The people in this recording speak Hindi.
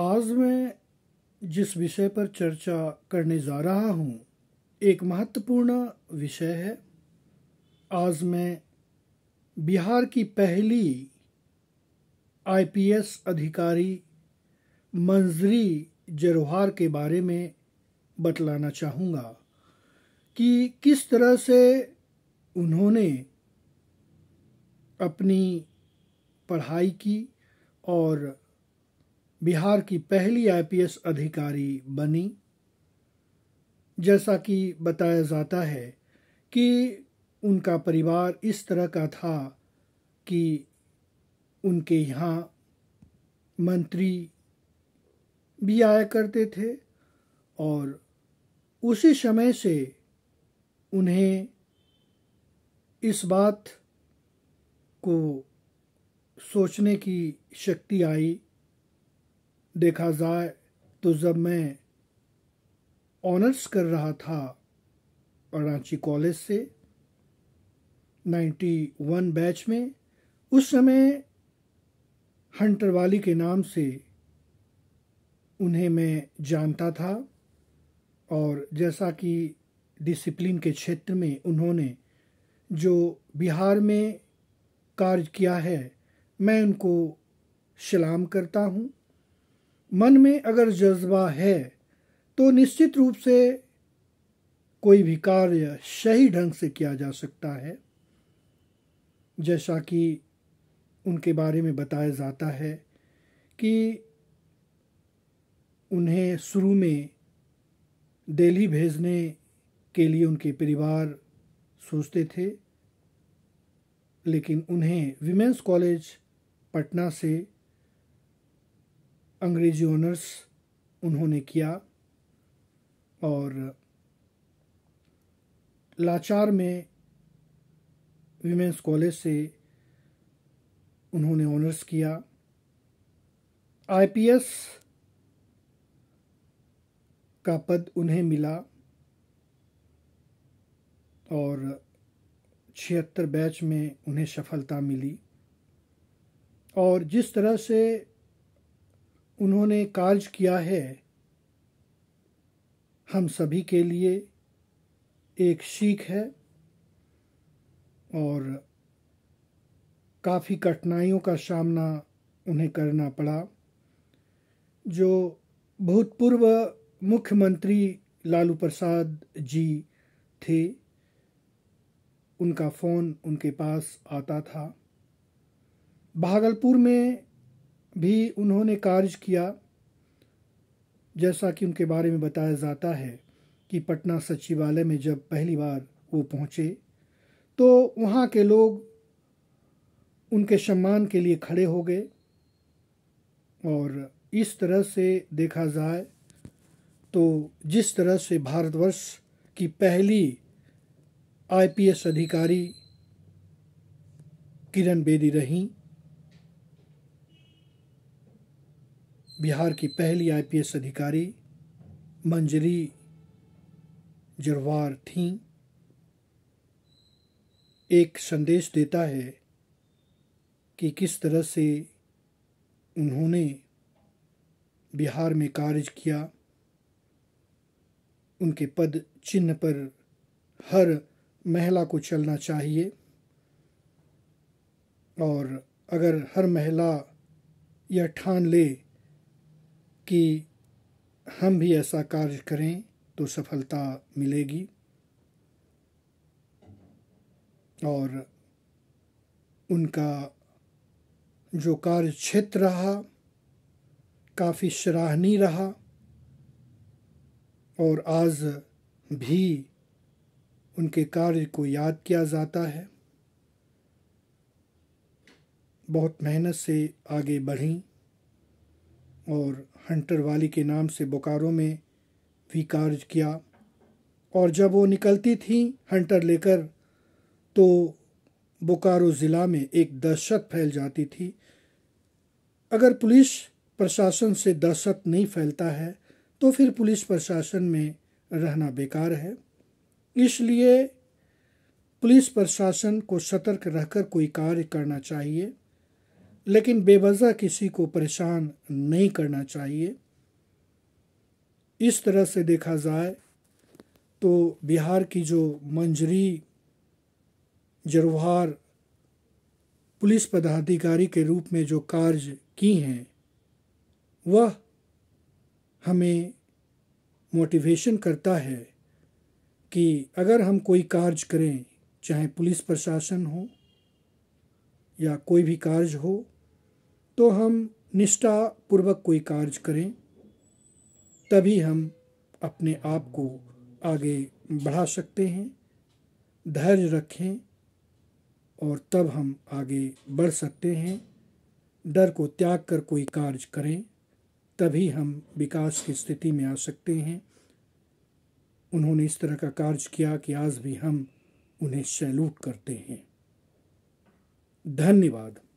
आज मैं जिस विषय पर चर्चा करने जा रहा हूँ एक महत्वपूर्ण विषय है आज मैं बिहार की पहली आईपीएस अधिकारी मंजरी जरोहार के बारे में बतलाना चाहूँगा कि किस तरह से उन्होंने अपनी पढ़ाई की और बिहार की पहली आईपीएस अधिकारी बनी जैसा कि बताया जाता है कि उनका परिवार इस तरह का था कि उनके यहाँ मंत्री भी आया करते थे और उसी समय से उन्हें इस बात को सोचने की शक्ति आई देखा जाए तो जब मैं ऑनर्स कर रहा था रांची कॉलेज से 91 बैच में उस समय हंटर वाली के नाम से उन्हें मैं जानता था और जैसा कि डिसिप्लिन के क्षेत्र में उन्होंने जो बिहार में कार्य किया है मैं उनको सलाम करता हूँ मन में अगर जज्बा है तो निश्चित रूप से कोई भी कार्य सही ढंग से किया जा सकता है जैसा कि उनके बारे में बताया जाता है कि उन्हें शुरू में दिल्ली भेजने के लिए उनके परिवार सोचते थे लेकिन उन्हें विमेंस कॉलेज पटना से अंग्रेजी ऑनर्स उन्होंने किया और लाचार में वीमेंस कॉलेज से उन्होंने ऑनर्स किया आईपीएस का पद उन्हें मिला और छिहत्तर बैच में उन्हें सफलता मिली और जिस तरह से उन्होंने कार्य किया है हम सभी के लिए एक सीख है और काफ़ी कठिनाइयों का सामना उन्हें करना पड़ा जो भूतपूर्व मुख्यमंत्री लालू प्रसाद जी थे उनका फ़ोन उनके पास आता था भागलपुर में भी उन्होंने कार्य किया जैसा कि उनके बारे में बताया जाता है कि पटना सचिवालय में जब पहली बार वो पहुँचे तो वहाँ के लोग उनके सम्मान के लिए खड़े हो गए और इस तरह से देखा जाए तो जिस तरह से भारतवर्ष की पहली आईपीएस अधिकारी किरण बेदी रहीं बिहार की पहली आईपीएस अधिकारी मंजरी जरवार थी एक संदेश देता है कि किस तरह से उन्होंने बिहार में कार्य किया उनके पद चिन्ह पर हर महिला को चलना चाहिए और अगर हर महिला यह ठान ले कि हम भी ऐसा कार्य करें तो सफलता मिलेगी और उनका जो कार्य क्षेत्र रहा काफ़ी सराहनीय रहा और आज भी उनके कार्य को याद किया जाता है बहुत मेहनत से आगे बढ़ी और हंटर वाली के नाम से बोकारो में भी कार्य किया और जब वो निकलती थी हंटर लेकर तो बोकारो ज़िला में एक दहशत फैल जाती थी अगर पुलिस प्रशासन से दहशत नहीं फैलता है तो फिर पुलिस प्रशासन में रहना बेकार है इसलिए पुलिस प्रशासन को सतर्क रहकर कोई कार्य करना चाहिए लेकिन बेवजह किसी को परेशान नहीं करना चाहिए इस तरह से देखा जाए तो बिहार की जो मंजरी जरवार पुलिस पदाधिकारी के रूप में जो कार्य की हैं वह हमें मोटिवेशन करता है कि अगर हम कोई कार्य करें चाहे पुलिस प्रशासन हो या कोई भी कार्य हो तो हम निष्ठा पूर्वक कोई कार्य करें तभी हम अपने आप को आगे बढ़ा सकते हैं धैर्य रखें और तब हम आगे बढ़ सकते हैं डर को त्याग कर कोई कार्य करें तभी हम विकास की स्थिति में आ सकते हैं उन्होंने इस तरह का कार्य किया कि आज भी हम उन्हें सैल्यूट करते हैं धन्यवाद